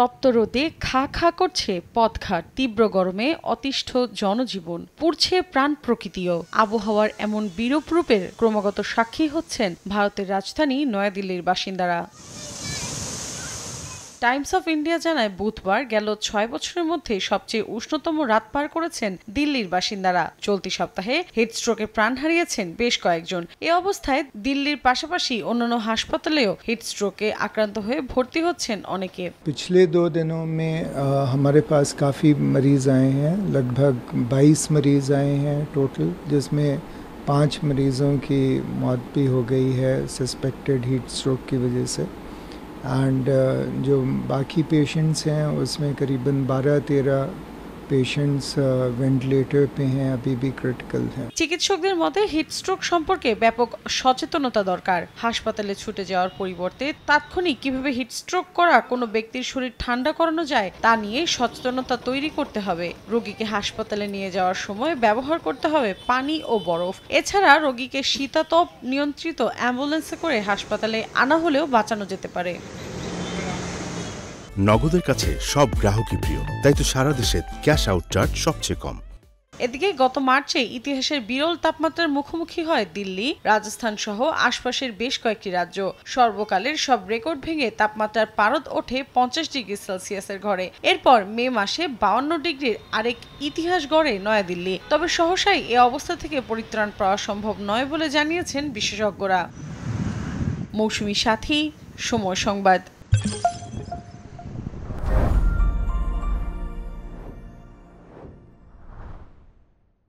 তপ্ত রোদে খা খা করছে পথঘাট তীব্র গরমে অতিষ্ঠ জনজীবন পুড়ছে প্রাণ প্রকৃতিও আবহাওয়ার এমন বিরূপ রূপের ক্রমাগত সাক্ষী হচ্ছেন ভারতের রাজধানী নয়াদিল্লির বাসিন্দারা टाइम्स ऑफ इंडिया জানায় বুধবার গ্যালোর 6 বছরের মধ্যে সবচেয়ে উষ্ণতম রাত পার করেছেন দিল্লির বাসিনধারা চলতি সপ্তাহে হিট স্ট্রোকের প্রাণ হারিয়েছেন বেশ কয়েকজন এই অবস্থায় দিল্লির পাশাপশি অন্যান্য হাসপাতালেও হিট স্ট্রোকে আক্রান্ত হয়ে ভর্তি হচ্ছেন অনেকে पिछले दो दिनों में हमारे पास काफी मरीज आए हैं लगभग 22 मरीज आए हैं टोटल जिसमें पांच मरीजों की मौत भी हो गई है सस्पेक्टेड হিট স্ট্রোক की वजह से एंड uh, जो बाकी पेशेंट्स हैं उसमें करीबन 12-13 পেশেন্টস ভেন্টিলেটর পে হ্যাঁ अभी ক্রিটিক্যাল হ্যাঁ চিকিৎসকদের মতে হিট স্ট্রোক সম্পর্কে ব্যাপক সচেতনতা দরকার হাসপাতালে ছুটে যাওয়ার পরিবর্তে তাৎক্ষণিক কিভাবে হিট স্ট্রোক করা কোনো ব্যক্তির শরীর ঠান্ডা করানো যায় তা নিয়ে সচেতনতা তৈরি করতে হবে রোগীকে হাসপাতালে নিয়ে যাওয়ার সময় ব্যবহার করতে হবে পানি ও বরফ এছাড়া রোগীকে শীতাতপ নিয়ন্ত্রিত অ্যাম্বুলেন্সে করে হাসপাতালে আনা হলেও বাঁচানো যেতে পারে নগদের কাছে সব গ্রাহকই প্রিয় তাই তো সারা দেশে ক্যাশ আউট চার্জ সবচেয়ে কম এদিকে গত মার্চে ইতিহাসের বিরল তাপমাত্রার মুখোমুখি হয় দিল্লি রাজস্থান সহ আশপাশের বেশ কয়েকটি রাজ্য সর্বকালের সব রেকর্ড ভেঙে তাপমাত্রার পারদ ওঠে পঞ্চাশ ডিগ্রি সেলসিয়াসের ঘরে এরপর মে মাসে বাউন্ন ডিগ্রির আরেক ইতিহাস গড়ে নয়াদিল্লি তবে সহসাই এ অবস্থা থেকে পরিত্রাণ পাওয়া সম্ভব নয় বলে জানিয়েছেন বিশেষজ্ঞরা মৌসুমি সাথী সময় সংবাদ